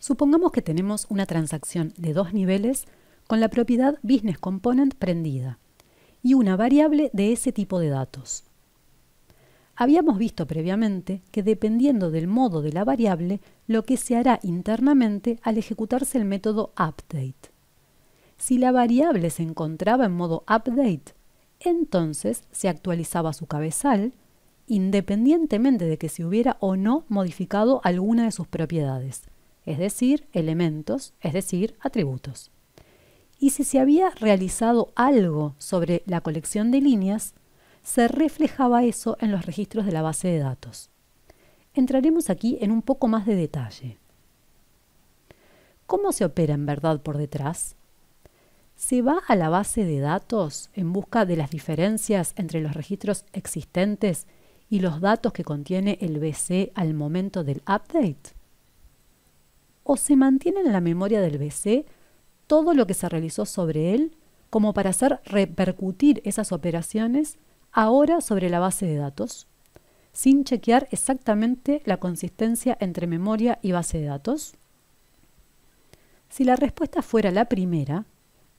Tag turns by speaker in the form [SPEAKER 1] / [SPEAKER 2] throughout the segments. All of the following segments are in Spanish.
[SPEAKER 1] Supongamos que tenemos una transacción de dos niveles con la propiedad business component prendida y una variable de ese tipo de datos. Habíamos visto previamente que dependiendo del modo de la variable, lo que se hará internamente al ejecutarse el método update. Si la variable se encontraba en modo update, entonces se actualizaba su cabezal, independientemente de que se hubiera o no modificado alguna de sus propiedades, es decir, elementos, es decir, atributos. Y si se había realizado algo sobre la colección de líneas, se reflejaba eso en los registros de la base de datos. Entraremos aquí en un poco más de detalle. ¿Cómo se opera en verdad por detrás? Se va a la base de datos en busca de las diferencias entre los registros existentes y los datos que contiene el BC al momento del update o se mantiene en la memoria del BC todo lo que se realizó sobre él como para hacer repercutir esas operaciones ahora sobre la base de datos, sin chequear exactamente la consistencia entre memoria y base de datos? Si la respuesta fuera la primera,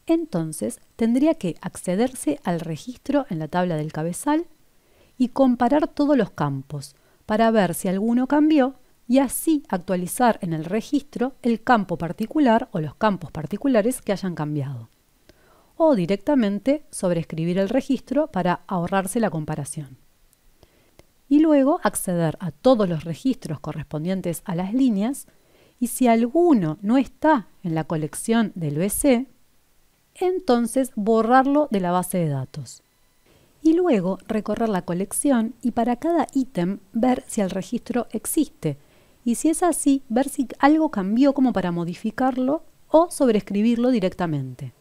[SPEAKER 1] entonces tendría que accederse al registro en la tabla del cabezal y comparar todos los campos para ver si alguno cambió y así actualizar en el registro el campo particular o los campos particulares que hayan cambiado. O directamente sobreescribir el registro para ahorrarse la comparación. Y luego acceder a todos los registros correspondientes a las líneas y si alguno no está en la colección del BC, entonces borrarlo de la base de datos. Y luego recorrer la colección y para cada ítem ver si el registro existe y si es así, ver si algo cambió como para modificarlo o sobreescribirlo directamente.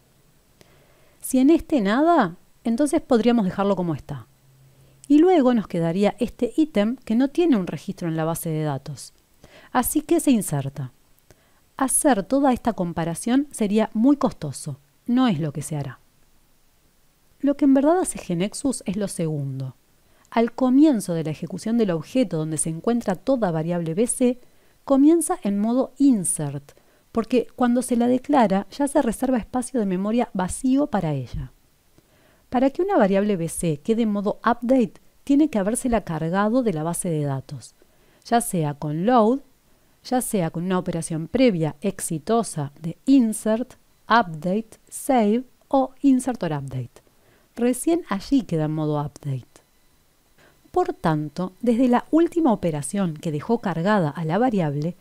[SPEAKER 1] Si en este nada, entonces podríamos dejarlo como está. Y luego nos quedaría este ítem que no tiene un registro en la base de datos. Así que se inserta. Hacer toda esta comparación sería muy costoso. No es lo que se hará. Lo que en verdad hace Genexus es lo segundo. Al comienzo de la ejecución del objeto donde se encuentra toda variable bc, comienza en modo insert, porque cuando se la declara ya se reserva espacio de memoria vacío para ella. Para que una variable bc quede en modo update, tiene que habérsela cargado de la base de datos, ya sea con load, ya sea con una operación previa exitosa de insert, update, save o insert or update. Recién allí queda en modo update. Por tanto, desde la última operación que dejó cargada a la variable,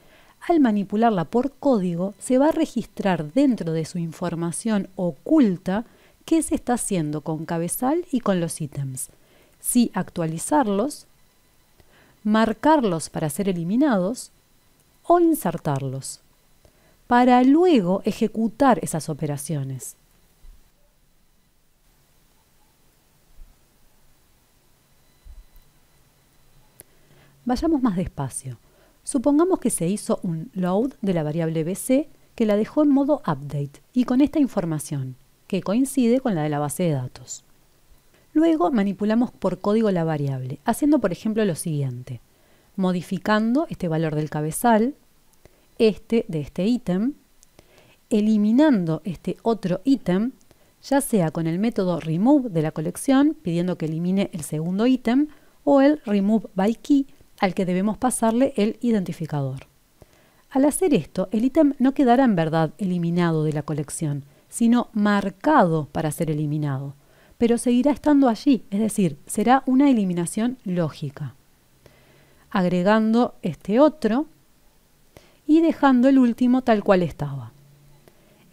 [SPEAKER 1] al manipularla por código se va a registrar dentro de su información oculta qué se está haciendo con cabezal y con los ítems. Si actualizarlos, marcarlos para ser eliminados o insertarlos, para luego ejecutar esas operaciones. Vayamos más despacio. Supongamos que se hizo un load de la variable bc que la dejó en modo update y con esta información, que coincide con la de la base de datos. Luego manipulamos por código la variable, haciendo por ejemplo lo siguiente. Modificando este valor del cabezal, este de este ítem, eliminando este otro ítem, ya sea con el método remove de la colección, pidiendo que elimine el segundo ítem, o el remove by key, al que debemos pasarle el identificador. Al hacer esto, el ítem no quedará en verdad eliminado de la colección, sino marcado para ser eliminado, pero seguirá estando allí, es decir, será una eliminación lógica. Agregando este otro y dejando el último tal cual estaba.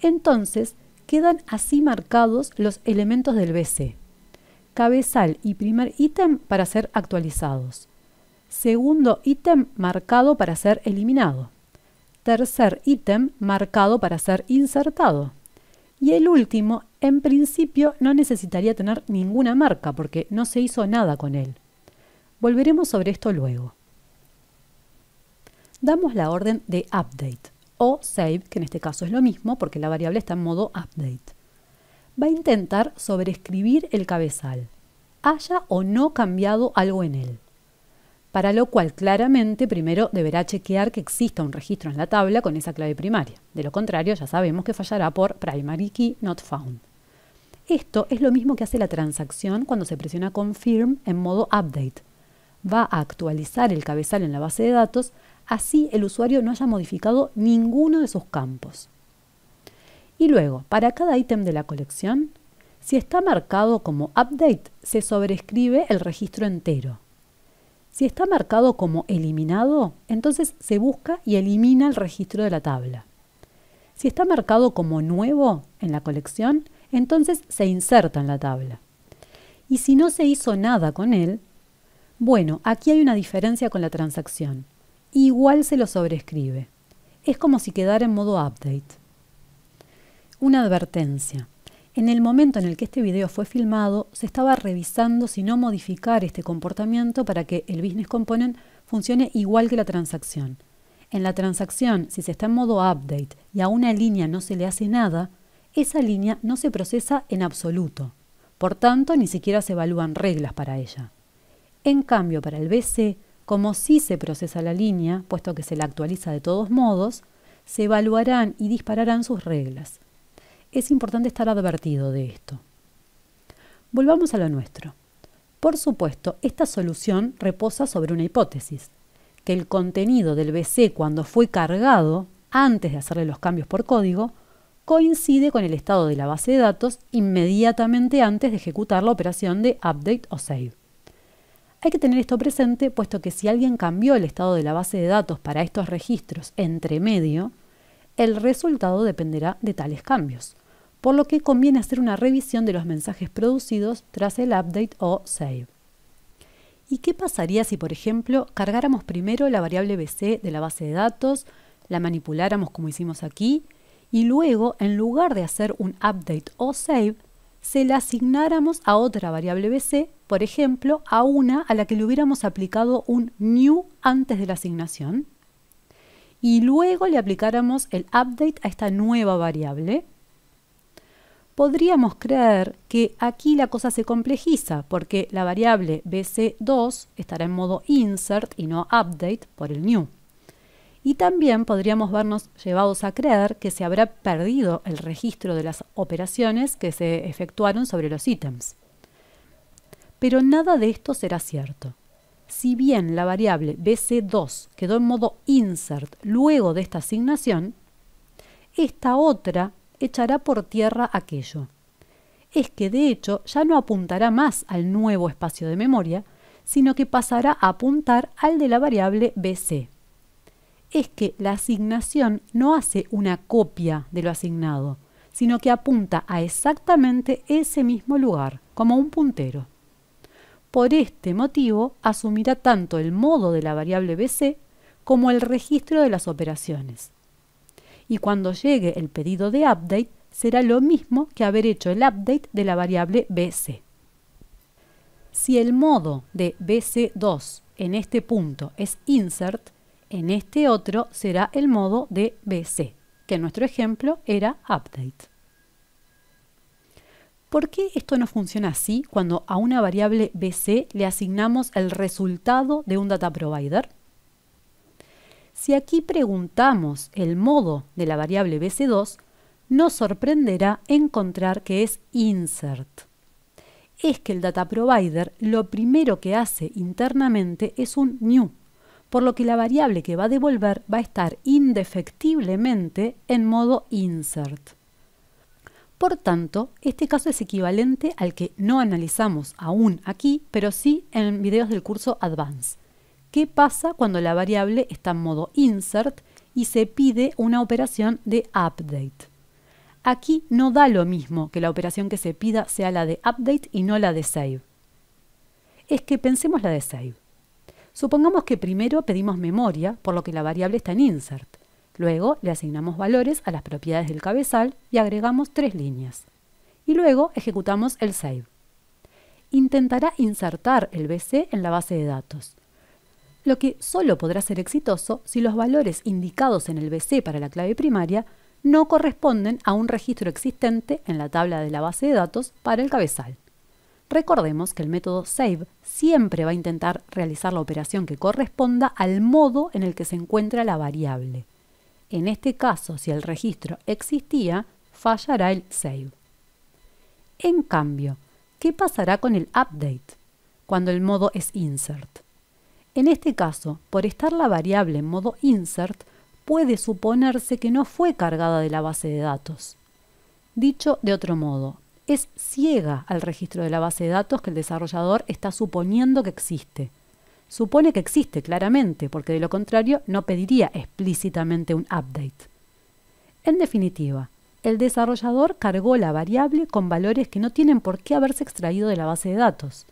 [SPEAKER 1] Entonces, quedan así marcados los elementos del BC, cabezal y primer ítem para ser actualizados Segundo ítem marcado para ser eliminado. Tercer ítem marcado para ser insertado. Y el último, en principio, no necesitaría tener ninguna marca porque no se hizo nada con él. Volveremos sobre esto luego. Damos la orden de update o save, que en este caso es lo mismo porque la variable está en modo update. Va a intentar sobreescribir el cabezal, haya o no cambiado algo en él para lo cual claramente primero deberá chequear que exista un registro en la tabla con esa clave primaria. De lo contrario, ya sabemos que fallará por primary key not found. Esto es lo mismo que hace la transacción cuando se presiona confirm en modo update. Va a actualizar el cabezal en la base de datos, así el usuario no haya modificado ninguno de sus campos. Y luego, para cada ítem de la colección, si está marcado como update, se sobrescribe el registro entero. Si está marcado como eliminado, entonces se busca y elimina el registro de la tabla. Si está marcado como nuevo en la colección, entonces se inserta en la tabla. Y si no se hizo nada con él, bueno, aquí hay una diferencia con la transacción. Igual se lo sobrescribe. Es como si quedara en modo update. Una advertencia. En el momento en el que este video fue filmado, se estaba revisando si no modificar este comportamiento para que el Business Component funcione igual que la transacción. En la transacción, si se está en modo update y a una línea no se le hace nada, esa línea no se procesa en absoluto. Por tanto, ni siquiera se evalúan reglas para ella. En cambio, para el BC, como sí se procesa la línea, puesto que se la actualiza de todos modos, se evaluarán y dispararán sus reglas es importante estar advertido de esto. Volvamos a lo nuestro. Por supuesto, esta solución reposa sobre una hipótesis, que el contenido del BC cuando fue cargado, antes de hacerle los cambios por código, coincide con el estado de la base de datos inmediatamente antes de ejecutar la operación de update o save. Hay que tener esto presente puesto que si alguien cambió el estado de la base de datos para estos registros entre medio, el resultado dependerá de tales cambios por lo que conviene hacer una revisión de los mensajes producidos tras el update o save. ¿Y qué pasaría si, por ejemplo, cargáramos primero la variable BC de la base de datos, la manipuláramos como hicimos aquí, y luego, en lugar de hacer un update o save, se la asignáramos a otra variable BC, por ejemplo, a una a la que le hubiéramos aplicado un new antes de la asignación, y luego le aplicáramos el update a esta nueva variable, podríamos creer que aquí la cosa se complejiza porque la variable bc2 estará en modo insert y no update por el new. Y también podríamos vernos llevados a creer que se habrá perdido el registro de las operaciones que se efectuaron sobre los ítems. Pero nada de esto será cierto. Si bien la variable bc2 quedó en modo insert luego de esta asignación, esta otra echará por tierra aquello. Es que de hecho ya no apuntará más al nuevo espacio de memoria, sino que pasará a apuntar al de la variable BC. Es que la asignación no hace una copia de lo asignado, sino que apunta a exactamente ese mismo lugar, como un puntero. Por este motivo, asumirá tanto el modo de la variable BC como el registro de las operaciones y cuando llegue el pedido de update será lo mismo que haber hecho el update de la variable bc. Si el modo de bc2 en este punto es insert, en este otro será el modo de bc, que en nuestro ejemplo era update. ¿Por qué esto no funciona así cuando a una variable bc le asignamos el resultado de un data provider? Si aquí preguntamos el modo de la variable bc2, nos sorprenderá encontrar que es insert. Es que el data provider lo primero que hace internamente es un new, por lo que la variable que va a devolver va a estar indefectiblemente en modo insert. Por tanto, este caso es equivalente al que no analizamos aún aquí, pero sí en videos del curso Advanced. ¿Qué pasa cuando la variable está en modo insert y se pide una operación de update? Aquí no da lo mismo que la operación que se pida sea la de update y no la de save. Es que pensemos la de save. Supongamos que primero pedimos memoria, por lo que la variable está en insert. Luego le asignamos valores a las propiedades del cabezal y agregamos tres líneas. Y luego ejecutamos el save. Intentará insertar el BC en la base de datos, lo que solo podrá ser exitoso si los valores indicados en el BC para la clave primaria no corresponden a un registro existente en la tabla de la base de datos para el cabezal. Recordemos que el método save siempre va a intentar realizar la operación que corresponda al modo en el que se encuentra la variable. En este caso, si el registro existía, fallará el save. En cambio, ¿qué pasará con el update cuando el modo es insert? En este caso, por estar la variable en modo insert, puede suponerse que no fue cargada de la base de datos. Dicho de otro modo, es ciega al registro de la base de datos que el desarrollador está suponiendo que existe. Supone que existe claramente, porque de lo contrario no pediría explícitamente un update. En definitiva, el desarrollador cargó la variable con valores que no tienen por qué haberse extraído de la base de datos.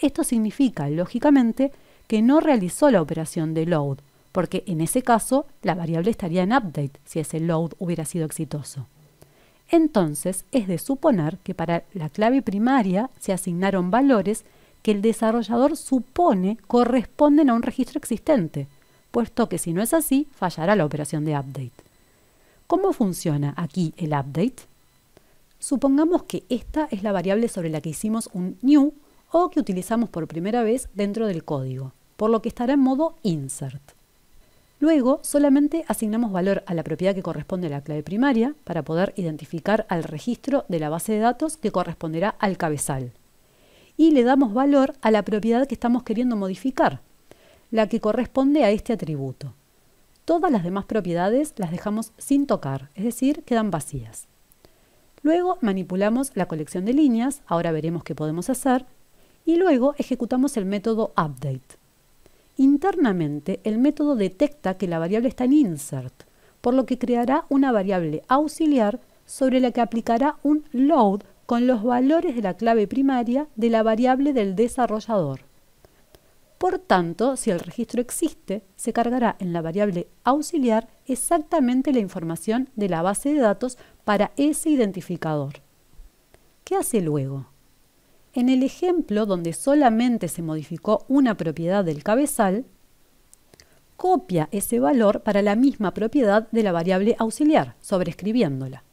[SPEAKER 1] Esto significa, lógicamente, que no realizó la operación de load, porque en ese caso la variable estaría en update si ese load hubiera sido exitoso. Entonces es de suponer que para la clave primaria se asignaron valores que el desarrollador supone corresponden a un registro existente, puesto que si no es así, fallará la operación de update. ¿Cómo funciona aquí el update? Supongamos que esta es la variable sobre la que hicimos un new o que utilizamos por primera vez dentro del código por lo que estará en modo insert. Luego, solamente asignamos valor a la propiedad que corresponde a la clave primaria para poder identificar al registro de la base de datos que corresponderá al cabezal. Y le damos valor a la propiedad que estamos queriendo modificar, la que corresponde a este atributo. Todas las demás propiedades las dejamos sin tocar, es decir, quedan vacías. Luego manipulamos la colección de líneas, ahora veremos qué podemos hacer, y luego ejecutamos el método update. Internamente, el método detecta que la variable está en insert, por lo que creará una variable auxiliar sobre la que aplicará un load con los valores de la clave primaria de la variable del desarrollador. Por tanto, si el registro existe, se cargará en la variable auxiliar exactamente la información de la base de datos para ese identificador. ¿Qué hace luego? En el ejemplo donde solamente se modificó una propiedad del cabezal, copia ese valor para la misma propiedad de la variable auxiliar, sobreescribiéndola.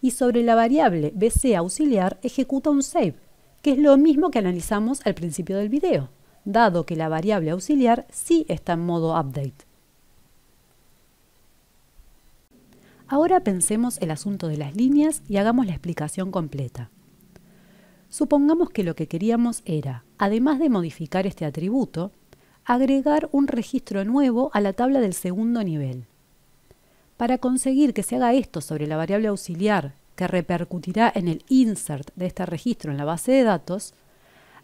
[SPEAKER 1] Y sobre la variable BC auxiliar ejecuta un save, que es lo mismo que analizamos al principio del video, dado que la variable auxiliar sí está en modo update. Ahora pensemos el asunto de las líneas y hagamos la explicación completa. Supongamos que lo que queríamos era, además de modificar este atributo, agregar un registro nuevo a la tabla del segundo nivel. Para conseguir que se haga esto sobre la variable auxiliar que repercutirá en el insert de este registro en la base de datos,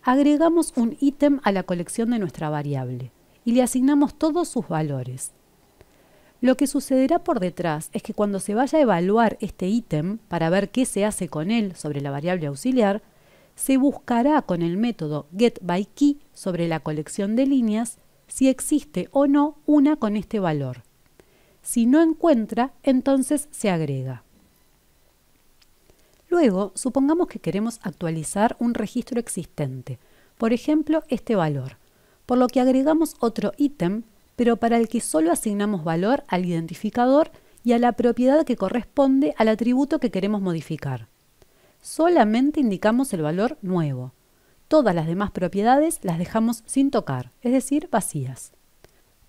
[SPEAKER 1] agregamos un ítem a la colección de nuestra variable y le asignamos todos sus valores. Lo que sucederá por detrás es que cuando se vaya a evaluar este ítem para ver qué se hace con él sobre la variable auxiliar, se buscará con el método getByKey by Key sobre la colección de líneas si existe o no una con este valor. Si no encuentra, entonces se agrega. Luego, supongamos que queremos actualizar un registro existente, por ejemplo, este valor, por lo que agregamos otro ítem, pero para el que solo asignamos valor al identificador y a la propiedad que corresponde al atributo que queremos modificar solamente indicamos el valor nuevo. Todas las demás propiedades las dejamos sin tocar, es decir, vacías.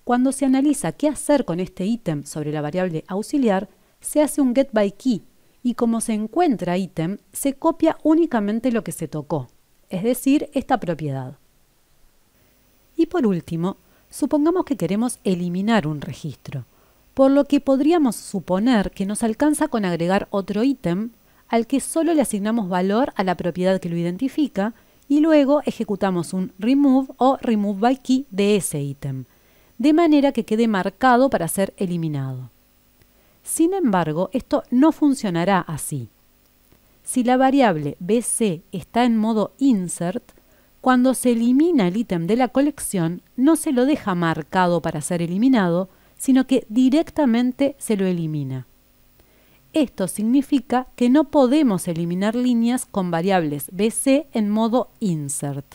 [SPEAKER 1] Cuando se analiza qué hacer con este ítem sobre la variable auxiliar, se hace un get by key y como se encuentra ítem, se copia únicamente lo que se tocó, es decir, esta propiedad. Y por último, supongamos que queremos eliminar un registro, por lo que podríamos suponer que nos alcanza con agregar otro ítem al que solo le asignamos valor a la propiedad que lo identifica y luego ejecutamos un remove o remove by key de ese ítem, de manera que quede marcado para ser eliminado. Sin embargo, esto no funcionará así. Si la variable bc está en modo insert, cuando se elimina el ítem de la colección, no se lo deja marcado para ser eliminado, sino que directamente se lo elimina. Esto significa que no podemos eliminar líneas con variables BC en modo insert.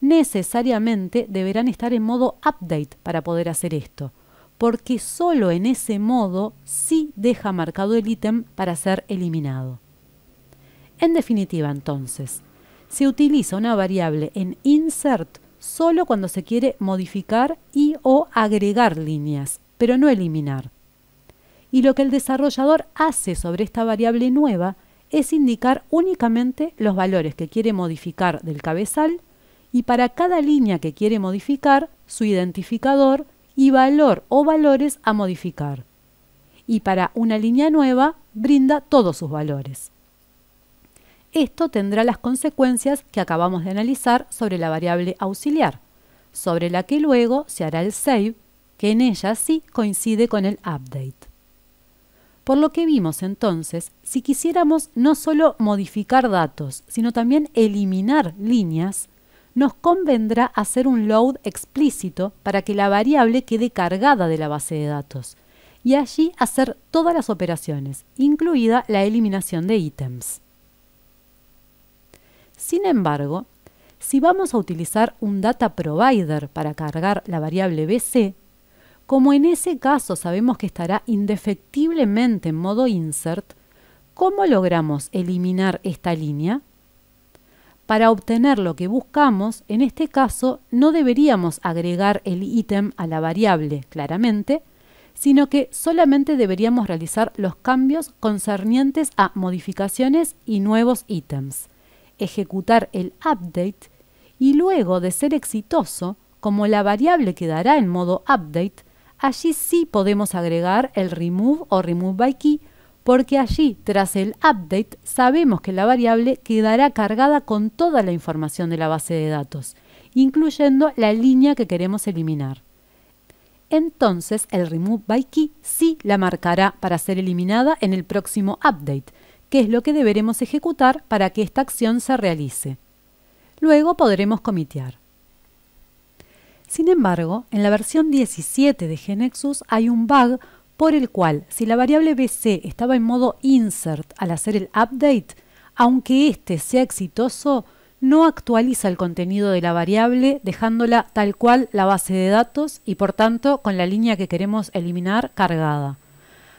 [SPEAKER 1] Necesariamente deberán estar en modo update para poder hacer esto, porque solo en ese modo sí deja marcado el ítem para ser eliminado. En definitiva, entonces, se utiliza una variable en insert solo cuando se quiere modificar y o agregar líneas, pero no eliminar y lo que el desarrollador hace sobre esta variable nueva es indicar únicamente los valores que quiere modificar del cabezal y para cada línea que quiere modificar su identificador y valor o valores a modificar. Y para una línea nueva brinda todos sus valores. Esto tendrá las consecuencias que acabamos de analizar sobre la variable auxiliar, sobre la que luego se hará el save, que en ella sí coincide con el update. Por lo que vimos entonces, si quisiéramos no solo modificar datos, sino también eliminar líneas, nos convendrá hacer un load explícito para que la variable quede cargada de la base de datos y allí hacer todas las operaciones, incluida la eliminación de ítems. Sin embargo, si vamos a utilizar un data provider para cargar la variable BC, como en ese caso sabemos que estará indefectiblemente en modo insert, ¿cómo logramos eliminar esta línea? Para obtener lo que buscamos, en este caso no deberíamos agregar el ítem a la variable, claramente, sino que solamente deberíamos realizar los cambios concernientes a modificaciones y nuevos ítems, ejecutar el update y luego, de ser exitoso, como la variable quedará en modo update, allí sí podemos agregar el remove o remove by key porque allí tras el update sabemos que la variable quedará cargada con toda la información de la base de datos, incluyendo la línea que queremos eliminar. Entonces el remove by key sí la marcará para ser eliminada en el próximo update, que es lo que deberemos ejecutar para que esta acción se realice. Luego podremos comitear. Sin embargo, en la versión 17 de Genexus hay un bug por el cual, si la variable BC estaba en modo insert al hacer el update, aunque este sea exitoso, no actualiza el contenido de la variable dejándola tal cual la base de datos y por tanto con la línea que queremos eliminar cargada.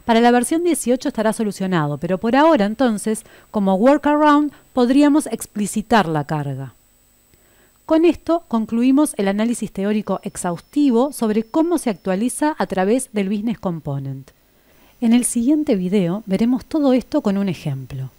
[SPEAKER 1] Para la versión 18 estará solucionado, pero por ahora entonces, como workaround, podríamos explicitar la carga. Con esto concluimos el análisis teórico exhaustivo sobre cómo se actualiza a través del Business Component. En el siguiente video veremos todo esto con un ejemplo.